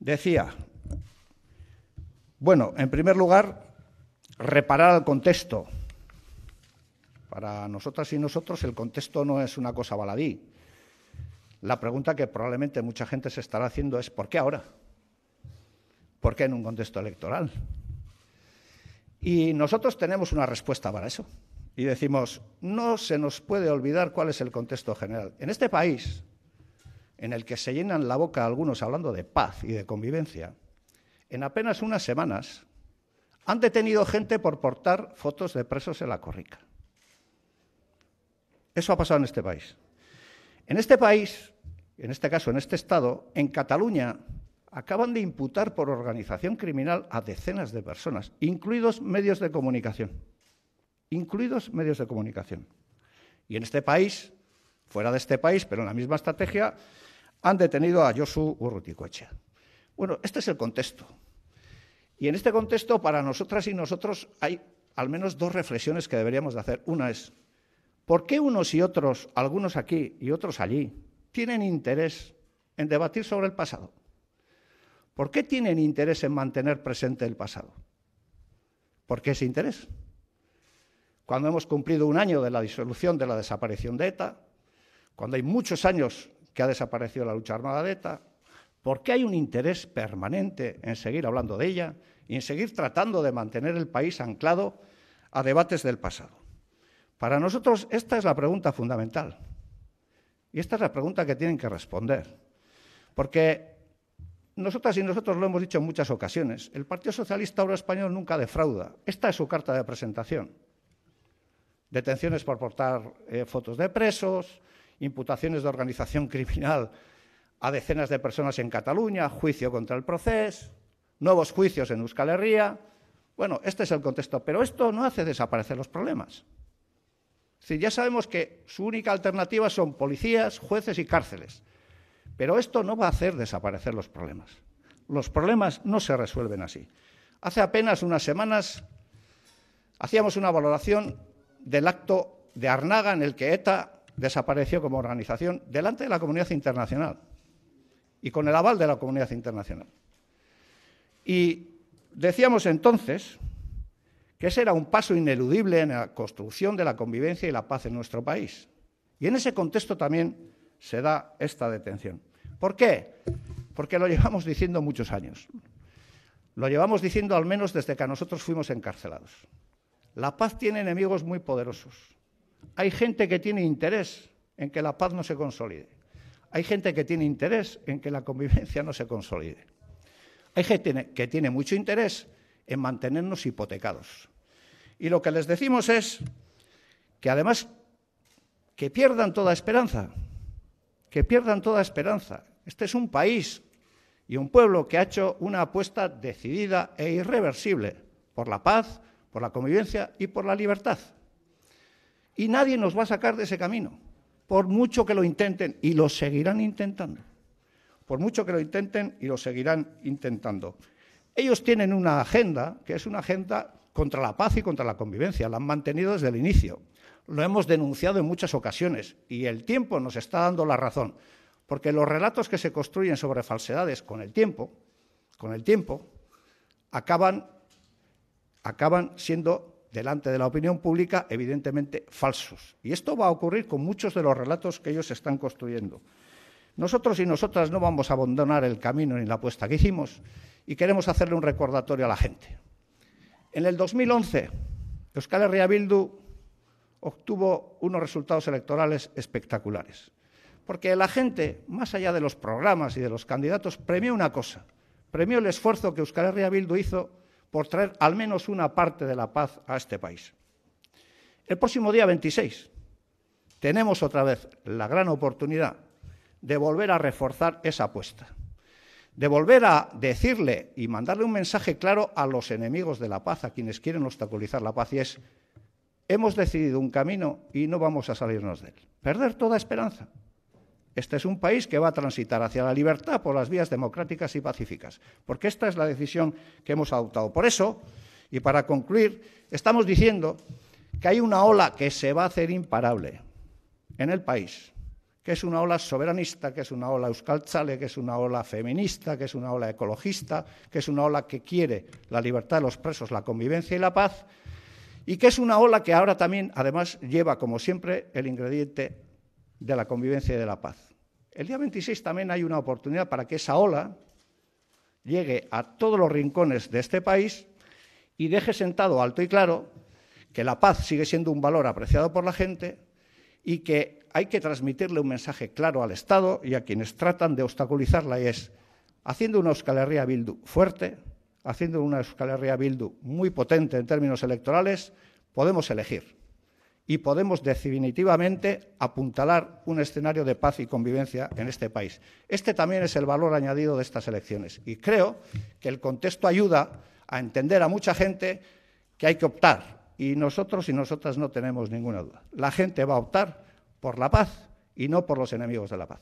Decía, bueno, en primer lugar, reparar el contexto. Para nosotras y nosotros el contexto no es una cosa baladí. La pregunta que probablemente mucha gente se estará haciendo es ¿por qué ahora? ¿Por qué en un contexto electoral? Y nosotros tenemos una respuesta para eso. Y decimos, no se nos puede olvidar cuál es el contexto general. En este país, en el que se llenan la boca algunos hablando de paz y de convivencia, en apenas unas semanas han detenido gente por portar fotos de presos en la corrica. Eso ha pasado en este país. En este país, en este caso, en este Estado, en Cataluña, acaban de imputar por organización criminal a decenas de personas, incluidos medios de comunicación. Incluidos medios de comunicación. Y en este país fuera de este país, pero en la misma estrategia, han detenido a Josu Urruticoechea. Bueno, este es el contexto. Y en este contexto, para nosotras y nosotros, hay al menos dos reflexiones que deberíamos de hacer. Una es, ¿por qué unos y otros, algunos aquí y otros allí, tienen interés en debatir sobre el pasado? ¿Por qué tienen interés en mantener presente el pasado? ¿Por qué ese interés? Cuando hemos cumplido un año de la disolución de la desaparición de ETA, cuando hay muchos años que ha desaparecido la lucha armada de ETA, ¿por qué hay un interés permanente en seguir hablando de ella y en seguir tratando de mantener el país anclado a debates del pasado? Para nosotros esta es la pregunta fundamental. Y esta es la pregunta que tienen que responder. Porque nosotras y nosotros lo hemos dicho en muchas ocasiones, el Partido Socialista Obrero Español nunca defrauda. Esta es su carta de presentación. Detenciones por portar eh, fotos de presos, imputaciones de organización criminal a decenas de personas en Cataluña, juicio contra el procés, nuevos juicios en Euskal Herria. Bueno, este es el contexto, pero esto no hace desaparecer los problemas. si ya sabemos que su única alternativa son policías, jueces y cárceles, pero esto no va a hacer desaparecer los problemas. Los problemas no se resuelven así. Hace apenas unas semanas hacíamos una valoración del acto de Arnaga en el que ETA desapareció como organización delante de la comunidad internacional y con el aval de la comunidad internacional. Y decíamos entonces que ese era un paso ineludible en la construcción de la convivencia y la paz en nuestro país. Y en ese contexto también se da esta detención. ¿Por qué? Porque lo llevamos diciendo muchos años. Lo llevamos diciendo al menos desde que nosotros fuimos encarcelados. La paz tiene enemigos muy poderosos. Hay gente que tiene interés en que la paz no se consolide. Hay gente que tiene interés en que la convivencia no se consolide. Hay gente que tiene mucho interés en mantenernos hipotecados. Y lo que les decimos es que además que pierdan toda esperanza, que pierdan toda esperanza. Este es un país y un pueblo que ha hecho una apuesta decidida e irreversible por la paz, por la convivencia y por la libertad. Y nadie nos va a sacar de ese camino, por mucho que lo intenten, y lo seguirán intentando. Por mucho que lo intenten y lo seguirán intentando. Ellos tienen una agenda, que es una agenda contra la paz y contra la convivencia, la han mantenido desde el inicio. Lo hemos denunciado en muchas ocasiones y el tiempo nos está dando la razón, porque los relatos que se construyen sobre falsedades con el tiempo, con el tiempo, acaban, acaban siendo delante de la opinión pública evidentemente falsos. Y esto va a ocurrir con muchos de los relatos que ellos están construyendo. Nosotros y nosotras no vamos a abandonar el camino ni la apuesta que hicimos y queremos hacerle un recordatorio a la gente. En el 2011, Euskal Herria Bildu obtuvo unos resultados electorales espectaculares, porque la gente, más allá de los programas y de los candidatos, premió una cosa, premió el esfuerzo que Euskal Herria hizo por traer al menos una parte de la paz a este país. El próximo día 26 tenemos otra vez la gran oportunidad de volver a reforzar esa apuesta, de volver a decirle y mandarle un mensaje claro a los enemigos de la paz, a quienes quieren obstaculizar la paz, y es, hemos decidido un camino y no vamos a salirnos de él. Perder toda esperanza. Este es un país que va a transitar hacia la libertad por las vías democráticas y pacíficas, porque esta es la decisión que hemos adoptado. Por eso, y para concluir, estamos diciendo que hay una ola que se va a hacer imparable en el país, que es una ola soberanista, que es una ola euskaltzale, que es una ola feminista, que es una ola ecologista, que es una ola que quiere la libertad de los presos, la convivencia y la paz, y que es una ola que ahora también, además, lleva, como siempre, el ingrediente de la convivencia y de la paz. El día 26 también hay una oportunidad para que esa ola llegue a todos los rincones de este país y deje sentado alto y claro que la paz sigue siendo un valor apreciado por la gente y que hay que transmitirle un mensaje claro al Estado y a quienes tratan de obstaculizarla y es haciendo una Euskal Herria Bildu fuerte, haciendo una Euskal Herria Bildu muy potente en términos electorales, podemos elegir y podemos definitivamente apuntalar un escenario de paz y convivencia en este país. Este también es el valor añadido de estas elecciones y creo que el contexto ayuda a entender a mucha gente que hay que optar y nosotros y nosotras no tenemos ninguna duda. La gente va a optar por la paz y no por los enemigos de la paz.